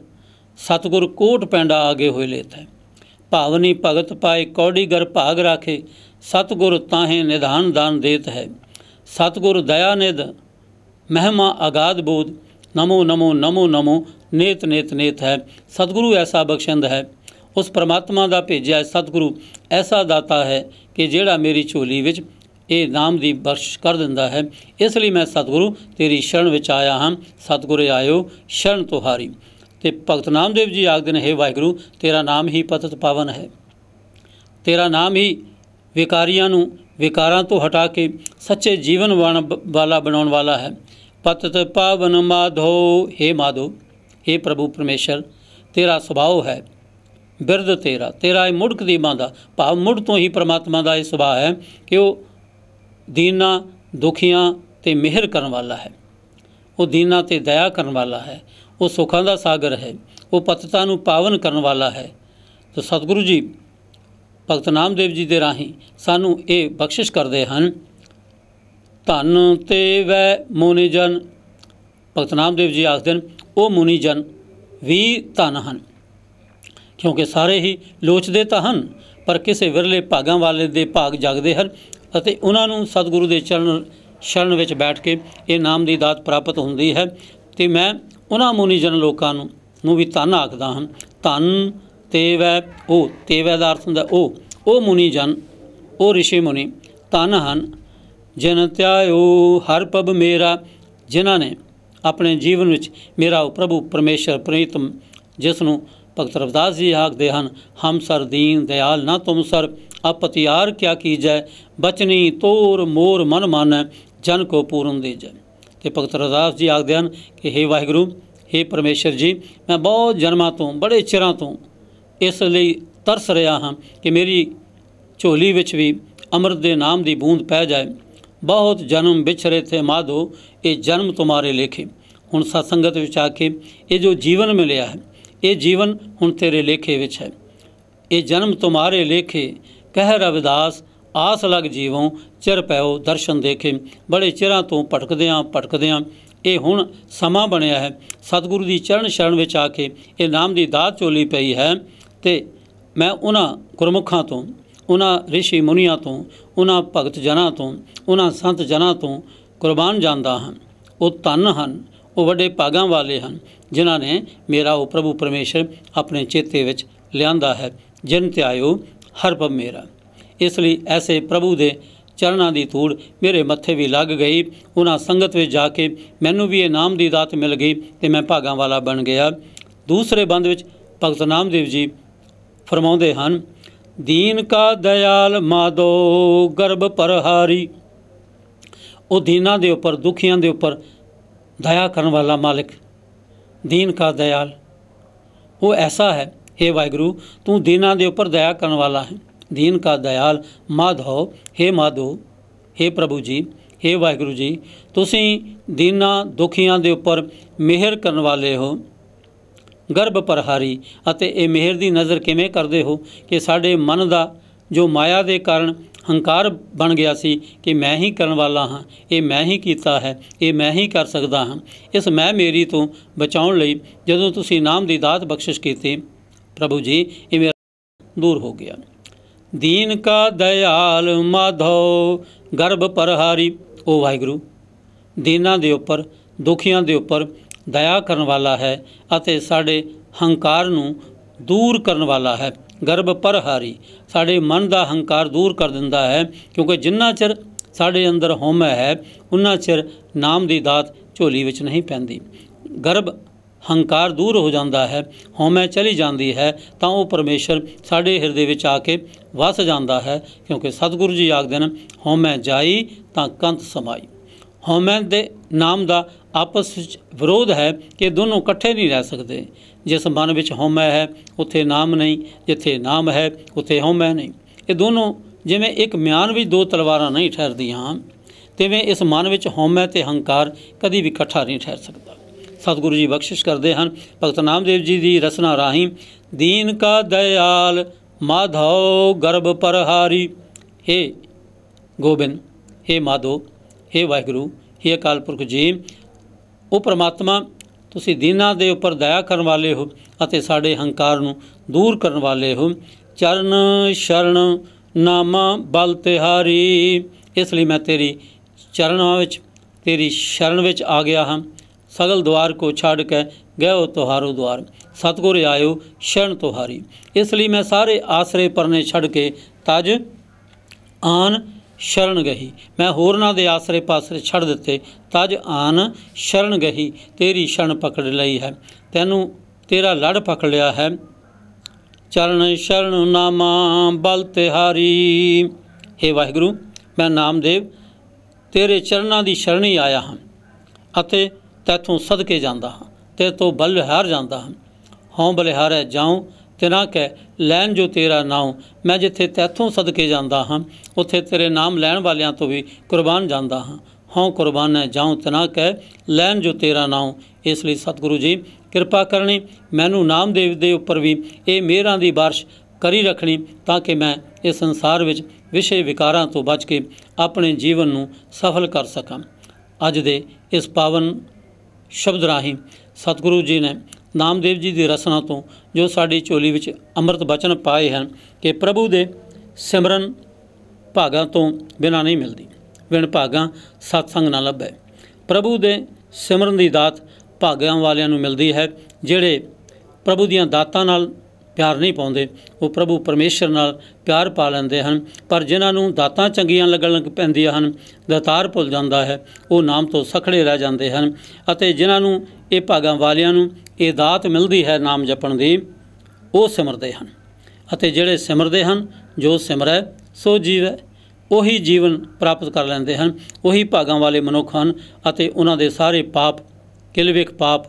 ਸਤਗੁਰ ਕੋਟ ਪੈਂਡਾ ਆਗੇ ਹੋਏ ਲੇਤਾ ਭਾਵਨੀ ਭਗਤ ਪਾਏ ਕੌੜੀ ਗਰ ਭਾਗ ਰਾਖੇ ਸਤਗੁਰ ਤਾਹੇ ਨਿਧਾਨ ਦਾਨ ਦੇਤ ਹੈ ਸਤਗੁਰ ਦਇਆ ਨਿਦ ਮਹਿਮਾ ਆਗਾਦ ਬੋਧ ਨਮੋ ਨਮੋ ਨਮੋ ਨਮੋ ਨੇਤ ਨੇਤ ਨੇਤ ਹੈ ਸਤਗੁਰੂ ਐਸਾ ਬਖਸ਼ੰਦ ਹੈ ਉਸ ਪ੍ਰਮਾਤਮਾ ਦਾ ਭੇਜਿਆ ਸਤਿਗੁਰੂ ਐਸਾ ਦਾਤਾ ਹੈ ਕਿ ਜਿਹੜਾ ਮੇਰੀ ਝੋਲੀ ਵਿੱਚ ਇਹ ਨਾਮ ਦੀ ਬਖਸ਼ ਕਰ ਦਿੰਦਾ ਹੈ ਇਸ ਲਈ ਮੈਂ ਸਤਿਗੁਰੂ ਤੇਰੀ ਸ਼ਰਨ ਵਿੱਚ ਆਇਆ ਹਾਂ ਸਤਿਗੁਰੇ ਆਇਓ ਸ਼ਰਨ ਤੁਹਾਰੀ ਤੇ ਭਗਤ ਨਾਮਦੇਵ ਜੀ ਆਖਦੇ ਨੇ ਹੈ ਵਾਹਿਗੁਰੂ ਤੇਰਾ ਨਾਮ ਹੀ ਪਤਤ ਪਾਵਨ ਹੈ ਤੇਰਾ ਨਾਮ ਹੀ ਵਿਕਾਰੀਆਂ ਨੂੰ ਵਿਕਾਰਾਂ ਤੋਂ ਹਟਾ ਕੇ ਸੱਚੇ ਜੀਵਨ ਵਾਲਾ ਬਣਾਉਣ ਵਾਲਾ ਹੈ ਪਤਤ ਪਾਵਨ ਮਾਧੋ ਹੈ ਮਾਧੋ ਹੈ ਪ੍ਰਭੂ ਪਰਮੇਸ਼ਰ ਤੇਰਾ ਸੁਭਾਅ ਹੈ ਬਿਰਦ ਤੇਰਾ ਤੇਰਾ ਇਹ ਮੁੜਕ ਦੀ ਮਾਂ ਦਾ ਭਾਵ ਮੁੜ ਤੋਂ ਹੀ ਪ੍ਰਮਾਤਮਾ ਦਾ ਇਹ ਸੁਭਾਅ ਹੈ ਕਿ ਉਹ ਦੀਨਾ ਦੁਖੀਆਂ ਤੇ ਮਿਹਰ ਕਰਨ ਵਾਲਾ ਹੈ ਉਹ ਦੀਨਾ ਤੇ ਦਇਆ ਕਰਨ ਵਾਲਾ ਹੈ ਉਹ ਸੁੱਖਾਂ ਦਾ ਸਾਗਰ ਹੈ ਉਹ ਪਤਤਾ ਨੂੰ ਪਾਵਨ ਕਰਨ ਵਾਲਾ ਹੈ ਤਾਂ ਸਤਿਗੁਰੂ ਜੀ ਭਗਤ ਨਾਮਦੇਵ ਜੀ ਦੇ ਰਾਹੀਂ ਸਾਨੂੰ ਇਹ ਬਖਸ਼ਿਸ਼ ਕਰਦੇ ਹਨ ਧਨ ਤੇ ਵੈ ਮੋਨੀ ਜਨ ਭਗਤ ਨਾਮਦੇਵ ਜੀ ਆਖਦੇ ਹਨ ਉਹ ਮੋਨੀ ਜਨ ਵੀ ਧਨ ਹਨ ਕਿਉਂਕਿ ਸਾਰੇ ਹੀ ਲੋਚਦੇ ਤਾਂ ਹਨ ਪਰ ਕਿਸੇ ਵਿਰਲੇ ਭਾਗਾਂ ਵਾਲੇ ਦੇ ਭਾਗ ਜਗਦੇ ਹਨ ਅਤੇ ਉਹਨਾਂ ਨੂੰ ਸਤਿਗੁਰੂ ਦੇ ਚਰਨ ਸ਼ਰਨ ਵਿੱਚ ਬੈਠ ਕੇ ਇਹ ਨਾਮ ਦੀ ਦਾਤ ਪ੍ਰਾਪਤ ਹੁੰਦੀ ਹੈ ਤੇ ਮੈਂ ਉਹਨਾਂ ਮੋਨੀ ਜਨ ਲੋਕਾਂ ਨੂੰ ਨੂੰ ਵੀ ਧੰਨ ਆਖਦਾ ਹਾਂ ਧੰਨ ਤੇਵੈ ਉਹ ਤੇਵੈ ਦਾ ਅਰਥ ਹੁੰਦਾ ਉਹ ਉਹ ਮੂਨੀ ਜਨ ਉਹ ॠषि मुनि ਧੰਨ ਹਨ ਜਿਨ ਧਿਆਇਓ ਹਰ ਪਬ ਮੇਰਾ ਜਿਨ੍ਹਾਂ ਨੇ ਆਪਣੇ ਜੀਵਨ ਵਿੱਚ ਮੇਰਾ ਉਹ ਪ੍ਰਭੂ ਪਰਮੇਸ਼ਰ ਪ੍ਰੀਤਮ ਜਿਸ ਨੂੰ ਭਗਤ ਰਵਦਾਸ ਜੀ ਆਖਦੇ ਹਨ ਹਮ ਸਰ ਦੀਨ ਦਿਆਲ ਨਾ ਤੁਮ ਸਰ ਅਪਤਿਆਰ ਕਿਆ ਕੀਜੈ ਬਚਨੀ ਤੋਰ ਮੋਰ ਮਨ ਮਨ ਜਨ ਕੋ ਪੂਰਨ ਦੇਜੈ ਤੇ ਭਗਤ ਰਦਾਸ ਜੀ ਆਖਦੇ ਹਨ ਕਿ हे ਵਾਹਿਗੁਰੂ हे ਪਰਮੇਸ਼ਰ ਜੀ ਮੈਂ ਬਹੁਤ ਜਨਮਾਂ ਤੋਂ ਬੜੇ ਚਿਰਾਂ ਤੋਂ ਇਸ ਲਈ ਤਰਸ ਰਿਹਾ ਹਾਂ ਕਿ ਮੇਰੀ ਝੋਲੀ ਵਿੱਚ ਵੀ ਅਮਰਤ ਦੇ ਨਾਮ ਦੀ ਬੂੰਦ ਪੈ ਜਾਏ ਬਹੁਤ ਜਨਮ ਵਿਛਰੇ ਥੇ ਮਾਧੋ ਇਹ ਜਨਮ ਤੁਮਾਰੇ ਲੇਖੇ ਹੁਣ ਸਤਸੰਗਤ ਵਿੱਚ ਆ ਕੇ ਇਹ ਜੋ ਜੀਵਨ ਮਿਲਿਆ ਹੈ ਇਹ ਜੀਵਨ ਹੁਣ ਤੇਰੇ ਲੇਖੇ ਵਿੱਚ ਹੈ ਇਹ ਜਨਮ ਤੁਮਾਰੇ ਲੇਖੇ ਕਹਿ ਰਵਿਦਾਸ ਆਸ ਲਗ ਜੀਵੋਂ ਚਿਰ ਪੈਓ ਦਰਸ਼ਨ ਦੇਖੇ ਬੜੇ ਚਿਰਾਂ ਤੋਂ ਭਟਕਦਿਆਂ ਭਟਕਦਿਆਂ ਇਹ ਹੁਣ ਸਮਾਂ ਬਣਿਆ ਹੈ ਸਤਿਗੁਰੂ ਦੀ ਚਰਨ ਸ਼ਰਨ ਵਿੱਚ ਆ ਕੇ ਇਹ ਨਾਮ ਦੀ ਦਾਤ ਚੋਲੀ ਪਈ ਹੈ ਤੇ ਮੈਂ ਉਹਨਾਂ ਗੁਰਮੁਖਾਂ ਤੋਂ ਉਹਨਾਂ ઋષਿ ਮੁਨੀਆਂ ਤੋਂ ਉਹਨਾਂ ਭਗਤ ਜਨਾਂ ਤੋਂ ਉਹਨਾਂ ਸੰਤ ਜਨਾਂ ਤੋਂ ਕੁਰਬਾਨ ਜਾਂਦਾ ਹਾਂ ਉਹ ਤਨ ਹਨ ਉਹ ਵੱਡੇ ਭਾਗਾਂ ਵਾਲੇ ਹਨ ਜਿਨ੍ਹਾਂ ਨੇ ਮੇਰਾ ਉਹ ਪ੍ਰਭੂ ਪਰਮੇਸ਼ਰ ਆਪਣੇ ਚੇਤੇ ਵਿੱਚ ਲਿਆਂਦਾ ਹੈ ਜਿਨ ਤੇ ਆਇਓ ਹਰ ਮੇਰਾ ਇਸ ਲਈ ਐਸੇ ਪ੍ਰਭੂ ਦੇ ਚਰਨਾਂ ਦੀ ਧੂੜ ਮੇਰੇ ਮੱਥੇ ਵੀ ਲੱਗ ਗਈ ਉਹਨਾਂ ਸੰਗਤ ਵਿੱਚ ਜਾ ਕੇ ਮੈਨੂੰ ਵੀ ਇਹ ਨਾਮ ਦੀ ਦਾਤ ਮਿਲ ਗਈ ਤੇ ਮੈਂ ਭਾਗਾਂ ਵਾਲਾ ਬਣ ਗਿਆ ਦੂਸਰੇ ਬੰਦ ਵਿੱਚ ਭਗਤ ਨਾਮਦੇਵ ਜੀ ਫਰਮਾਉਂਦੇ ਹਨ ਦੀਨ ਕਾ ਦਇਆਲ ਮਾਦੋ ਗਰਭ ਪਰਹਾਰੀ ਉਹ ਦੀਨਾਂ ਦੇ ਉੱਪਰ ਦੁਖੀਆਂ ਦੇ ਉੱਪਰ ਦਇਆ ਕਰਨ ਵਾਲਾ ਮਾਲਕ ਦੀਨ ਕਾ ਦਇਆਲ ਉਹ ਐਸਾ ਹੈ हे वाहेगुरु तू दीना ਦੇ ਉੱਪਰ ਦਇਆ ਕਰਨ ਵਾਲਾ ਹੈ दीन का दयाल माधव हे माधव हे प्रभु जी हे वाहेगुरु जी ਤੁਸੀਂ ਦੀਨਾਂ ਦੁਖੀਆਂ ਦੇ ਉੱਪਰ ਮਿਹਰ ਕਰਨ ਵਾਲੇ ਹੋ ਗਰਭ ਪਰਹਾਰੀ ਅਤੇ ਇਹ ਮਿਹਰ ਦੀ ਨਜ਼ਰ ਕਿਵੇਂ ਕਰਦੇ ਹੋ ਕਿ ਸਾਡੇ ਮਨ ਦਾ ਜੋ ਮਾਇਆ ਦੇ ਕਾਰਨ ਹੰਕਾਰ ਬਣ ਗਿਆ ਸੀ ਕਿ ਮੈਂ ਹੀ ਕਰਨ ਵਾਲਾ ਹਾਂ ਇਹ ਮੈਂ ਹੀ ਕੀਤਾ ਹੈ ਇਹ ਮੈਂ ਹੀ ਕਰ ਸਕਦਾ ਹਾਂ ਇਸ ਮੈਂ ਮੇਰੀ ਤੋਂ ਬਚਾਉਣ ਲਈ ਜਦੋਂ ਤੁਸੀਂ ਨਾਮ ਦੀ ਦਾਤ ਬਖਸ਼ਿਸ਼ ਕੀਤੀ ਪ੍ਰਭੂ ਜੀ ਇਹ ਮੇਰਾ ਦੂਰ ਹੋ ਗਿਆ ਦੀਨ ਕਾ ਦਇਆਲ ਮਾਧਵ ਗਰਭ ਪਰਹਾਰੀ ਓ ਵਾਹਿਗੁਰੂ ਦੀਨਾਂ ਦੇ ਉੱਪਰ ਦੁਖੀਆਂ ਦੇ ਉੱਪਰ ਦਇਆ ਕਰਨ ਵਾਲਾ ਹੈ ਅਤੇ ਸਾਡੇ ਹੰਕਾਰ ਨੂੰ ਦੂਰ ਕਰਨ ਵਾਲਾ ਹੈ ਗਰਭ ਪਰਹਾਰੀ ਸਾਡੇ ਮਨ ਦਾ ਹੰਕਾਰ ਦੂਰ ਕਰ ਦਿੰਦਾ ਹੈ ਕਿਉਂਕਿ ਜਿੰਨਾ ਚਿਰ ਸਾਡੇ ਅੰਦਰ ਹਉਮੈ ਹੈ ਉਨਾ ਚਿਰ ਨਾਮ ਦੀ ਦਾਤ ਝੋਲੀ ਵਿੱਚ ਨਹੀਂ ਪੈਂਦੀ ਗਰਭ ਹੰਕਾਰ ਦੂਰ ਹੋ ਜਾਂਦਾ ਹੈ ਹਉਮੈ ਚਲੀ ਜਾਂਦੀ ਹੈ ਤਾਂ ਉਹ ਪਰਮੇਸ਼ਰ ਸਾਡੇ ਹਿਰਦੇ ਵਿੱਚ ਆ ਕੇ ਵਸ ਜਾਂਦਾ ਹੈ ਕਿਉਂਕਿ ਸਤਿਗੁਰੂ ਜੀ ਆਖਦੇ ਨੇ ਹਉਮੈ ਜਾਈ ਤਾਂ ਕੰਤ ਸਮਾਈ ਹਉਮੈ ਦੇ ਨਾਮ ਦਾ ਆਪਸ ਵਿੱਚ ਵਿਰੋਧ ਹੈ ਕਿ ਦੋਨੋਂ ਇਕੱਠੇ ਨਹੀਂ ਰਹਿ ਸਕਦੇ ਜਿਸ ਮਨ ਵਿੱਚ ਹਉਮੈ ਹੈ ਉੱਥੇ ਨਾਮ ਨਹੀਂ ਜਿੱਥੇ ਨਾਮ ਹੈ ਉੱਥੇ ਹਉਮੈ ਨਹੀਂ ਇਹ ਦੋਨੋਂ ਜਿਵੇਂ ਇੱਕ ਮਿਆਨ ਵਿੱਚ ਦੋ ਤਲਵਾਰਾਂ ਨਹੀਂ ਠਹਿਰਦੀਆਂ ਤਿਵੇਂ ਇਸ ਮਨ ਵਿੱਚ ਹਉਮੈ ਤੇ ਹੰਕਾਰ ਕਦੀ ਵੀ ਇਕੱਠਾ ਨਹੀਂ ਠਹਿਰ ਸਕਦਾ ਸਤਿਗੁਰੂ ਜੀ ਬਖਸ਼ਿਸ਼ ਕਰਦੇ ਹਨ ਭਗਤ ਨਾਮਦੇਵ ਜੀ ਦੀ ਰਸਨਾ ਰਾਹੀਂ ਦੀਨ ਕਾ ਦਇਆਲ ਮਾਧਵ ਗਰਭ ਪਰਹਾਰੀ ਹੇ ਗੋਬਿੰਦ ਹੇ ਮਾਧੋ ਹੇ ਵਾਹਿਗੁਰੂ ਹੇ ਅਕਾਲ ਪੁਰਖ ਜੀ ਉਹ ਪ੍ਰਮਾਤਮਾ ਤੁਸੀਂ ਦੀਨਾਂ ਦੇ ਉੱਪਰ ਦਇਆ ਕਰਨ ਵਾਲੇ ਹੋ ਅਤੇ ਸਾਡੇ ਹੰਕਾਰ ਨੂੰ ਦੂਰ ਕਰਨ ਵਾਲੇ ਹੋ ਚਰਨ ਸ਼ਰਨ ਨਾਮਾ ਬਲ ਤਿਹਾਰੀ ਇਸ ਲਈ ਮੈਂ ਤੇਰੀ ਚਰਨਾਂ ਵਿੱਚ ਤੇਰੀ ਸ਼ਰਨ ਵਿੱਚ ਆ ਗਿਆ ਹਾਂ ਸਗਲ ਦਵਾਰ ਕੋ ਛੱਡ ਕੇ ਗਇਓ ਤੁਹਾਰੋ ਦਵਾਰ ਸਤਗੁਰ ਆਇਓ ਸ਼ਰਨ ਤੁਹਾਰੀ ਇਸ ਲਈ ਮੈਂ ਸਾਰੇ ਆਸਰੇ ਪਰਨੇ ਛੱਡ ਕੇ ਤਜ ਆਨ ਸ਼ਰਨ ਗਹੀ ਮੈਂ ਹੋਰਨਾਂ ਦੇ ਆਸਰੇ ਪਾਸਰੇ ਛੱਡ ਦਿੱਤੇ ਤਜ ਆਨ ਸ਼ਰਨ ਗਹੀ ਤੇਰੀ ਸ਼ਰਨ ਪਕੜ ਲਈ ਹੈ ਤੈਨੂੰ ਤੇਰਾ ਲੜ ਪਕੜ ਲਿਆ ਹੈ ਚਰਨ ਸ਼ਰਨ ਨਾਮਾ ਬਲ ਤਿਹਾਰੀ हे ਵਾਹਿਗੁਰੂ ਮੈਂ ਨਾਮਦੇਵ ਤੇਰੇ ਚਰਨਾਂ ਦੀ ਸ਼ਰਣੀ ਆਇਆ ਹਾਂ ਅਤੇ ਤੈਥੋਂ ਸਦਕੇ ਜਾਂਦਾ ਹਾਂ ਤੇ ਤੋਂ ਬਲਿਹਾਰ ਜਾਂਦਾ ਹਾਂ ਹਉ ਬਲਿਹਾਰੈ ਜਾਉ ਤਿਨਾ ਕੈ ਲੈਣ ਜੋ ਤੇਰਾ ਨਾਮ ਮੈਂ ਜਿੱਥੇ ਤੈਥੋਂ ਸਦਕੇ ਜਾਂਦਾ ਹਾਂ ਉੱਥੇ ਤੇਰੇ ਨਾਮ ਲੈਣ ਵਾਲਿਆਂ ਤੋਂ ਵੀ ਕੁਰਬਾਨ ਜਾਂਦਾ ਹਾਂ ਹਉ ਕੁਰਬਾਨੈ ਜਾਉ ਤਿਨਾ ਕੈ ਲੈਣ ਜੋ ਤੇਰਾ ਨਾਮ ਇਸ ਲਈ ਸਤਿਗੁਰੂ ਜੀ ਕਿਰਪਾ ਕਰਨੀ ਮੈਨੂੰ ਨਾਮਦੇਵ ਦੇ ਉੱਪਰ ਵੀ ਇਹ ਮਿਹਰਾਂ ਦੀ ਬਾਰਿਸ਼ ਕਰੀ ਰੱਖਣੀ ਤਾਂ ਕਿ ਮੈਂ ਇਸ ਸੰਸਾਰ ਵਿੱਚ ਵਿਸ਼ੇ ਵਿਕਾਰਾਂ ਤੋਂ ਬਚ ਕੇ ਆਪਣੇ ਜੀਵਨ ਨੂੰ ਸਫਲ ਕਰ ਸਕਾਂ ਅੱਜ ਦੇ ਇਸ ਪਾਵਨ ਸ਼ਬਦ ਰਾਹੀਂ ਸਤਿਗੁਰੂ ਜੀ ਨੇ ਨਾਮਦੇਵ ਜੀ ਦੀ ਰਸਨਾ ਤੋਂ ਜੋ ਸਾਡੀ ਝੋਲੀ ਵਿੱਚ ਅੰਮ੍ਰਿਤ ਬਚਨ ਪਾਏ ਹਨ ਕਿ ਪ੍ਰਭੂ ਦੇ ਸਿਮਰਨ ਭਾਗਾ ਤੋਂ ਬਿਨਾ ਨਹੀਂ ਮਿਲਦੀ ਬਿਨ ਭਾਗਾ ਸੰਗ ਨਾ ਲੱਭੈ ਪ੍ਰਭੂ ਦੇ ਸਿਮਰਨ ਦੀ ਦਾਤ ਭਾਗਾਂ ਵਾਲਿਆਂ ਨੂੰ ਮਿਲਦੀ ਹੈ ਜਿਹੜੇ ਪ੍ਰਭੂ ਦੀਆਂ ਦਾਤਾਂ ਨਾਲ ਪਿਆਰ ਨਹੀਂ ਪਾਉਂਦੇ ਉਹ ਪ੍ਰਭੂ ਪਰਮੇਸ਼ਰ ਨਾਲ ਪਿਆਰ ਪਾ ਲੈਂਦੇ ਹਨ ਪਰ ਜਿਨ੍ਹਾਂ ਨੂੰ ਦਾਤਾਂ ਚੰਗੀਆਂ ਲੱਗਣ ਲੱਗ ਪੈਂਦੀਆਂ ਹਨ ਦਾਤਾਰ ਭੁੱਲ ਜਾਂਦਾ ਹੈ ਉਹ ਨਾਮ ਤੋਂ ਸਖੜੇ ਰਹਿ ਜਾਂਦੇ ਹਨ ਅਤੇ ਜਿਨ੍ਹਾਂ ਨੂੰ ਇਹ ਭਾਗਾਂ ਵਾਲਿਆਂ ਨੂੰ ਇਹ ਦਾਤ ਮਿਲਦੀ ਹੈ ਨਾਮ ਜਪਣ ਦੀ ਉਹ ਸਿਮਰਦੇ ਹਨ ਅਤੇ ਜਿਹੜੇ ਸਿਮਰਦੇ ਹਨ ਜੋ ਸਿਮਰੈ ਸੋ ਜੀਵੈ ਉਹੀ ਜੀਵਨ ਪ੍ਰਾਪਤ ਕਰ ਲੈਂਦੇ ਹਨ ਉਹੀ ਭਾਗਾਂ ਵਾਲੇ ਮਨੁੱਖ ਹਨ ਅਤੇ ਉਹਨਾਂ ਦੇ ਸਾਰੇ ਪਾਪ ਕਿਲਵਿਕ ਪਾਪ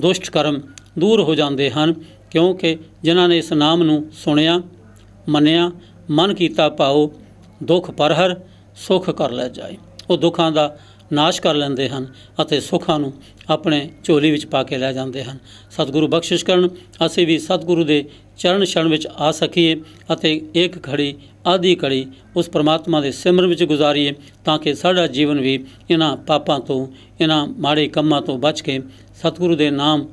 ਦੁਸ਼ਟ ਕਰਮ ਦੂਰ ਹੋ ਜਾਂਦੇ ਹਨ ਕਿਉਂਕਿ ਜਿਨ੍ਹਾਂ ਨੇ ਇਸ ਨਾਮ ਨੂੰ ਸੁਣਿਆ ਮੰਨਿਆ ਮਨ ਕੀਤਾ ਪਾਉ ਦੁੱਖ ਪਰ ਹਰ ਸੁਖ ਕਰ ਲੈ ਜਾਏ ਉਹ ਦੁੱਖਾਂ ਦਾ ਨਾਸ਼ ਕਰ ਲੈਂਦੇ ਹਨ ਅਤੇ ਸੁੱਖਾਂ ਨੂੰ ਆਪਣੇ ਝੋਲੀ ਵਿੱਚ ਪਾ ਕੇ ਲੈ ਜਾਂਦੇ ਹਨ ਸਤਿਗੁਰੂ ਬਖਸ਼ਿਸ਼ ਕਰਨ ਅਸੀਂ ਵੀ ਸਤਿਗੁਰੂ ਦੇ ਚਰਨ ਛਣ ਵਿੱਚ ਆ ਸਕੀਏ ਅਤੇ ਇੱਕ ਘੜੀ ਆਧੀ ਘੜੀ ਉਸ ਪ੍ਰਮਾਤਮਾ ਦੇ ਸਿਮਰ ਵਿੱਚ ਗੁਜ਼ਾਰੀਏ ਤਾਂ ਕਿ ਸਾਡਾ ਜੀਵਨ ਵੀ ਇਹਨਾਂ ਪਾਪਾਂ ਤੋਂ ਇਹਨਾਂ ਮਾੜੇ ਕੰਮਾਂ ਤੋਂ ਬਚ ਕੇ ਸਤਿਗੁਰੂ ਦੇ ਨਾਮ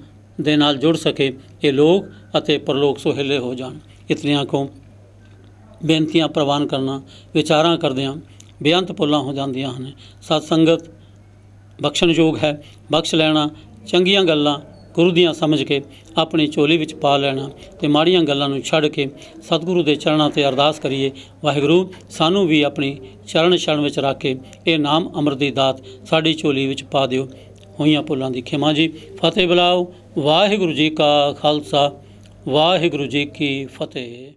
ਦੇ ਨਾਲ ਜੁੜ ਸਕੇ ਇਹ ਲੋਕ ਅਤੇ ਪਰਲੋਕ ਸੁਹੇਲੇ ਹੋ ਜਾਣ ਇਤਨੀਆਂ ਕੋ ਬੇਨਤੀਆਂ ਪ੍ਰਵਾਨ ਕਰਨਾ ਵਿਚਾਰਾਂ ਕਰਦਿਆਂ ਬੇਅੰਤ ਪੁੱਲਾਂ ਹੋ ਜਾਂਦੀਆਂ ਹਨ ਸਤ ਸੰਗਤ ਬਖਸ਼ਣ ਯੋਗ ਹੈ ਬਖਸ਼ ਲੈਣਾ ਚੰਗੀਆਂ ਗੱਲਾਂ ਗੁਰੂ ਦੀਆਂ ਸਮਝ ਕੇ ਆਪਣੀ ਝੋਲੀ ਵਿੱਚ ਪਾ ਲੈਣਾ ਤੇ ਮਾੜੀਆਂ ਗੱਲਾਂ ਨੂੰ ਛੱਡ ਕੇ ਸਤਿਗੁਰੂ ਦੇ ਚਰਨਾਂ ਤੇ ਅਰਦਾਸ ਕਰੀਏ ਵਾਹਿਗੁਰੂ ਸਾਨੂੰ ਵੀ ਆਪਣੀ ਚਰਨ ਛਣ ਵਿੱਚ ਰੱਖ ਕੇ ਇਹ ਨਾਮ ਅਮਰ ਦੀ ਦਾਤ ਸਾਡੀ ਝੋਲੀ ਵਿੱਚ ਪਾ ਦਿਓ ਹੋਈਆਂ ਭੁੱਲਾਂ ਦੀ ਖਿਮਾ ਜੀ ਫਤਿਹ ਬਲਾਓ ਵਾਹਿਗੁਰੂ ਜੀ ਕਾ ਖਾਲਸਾ ਵਾਹਿਗੁਰੂ ਜੀ ਕੀ ਫਤਿਹ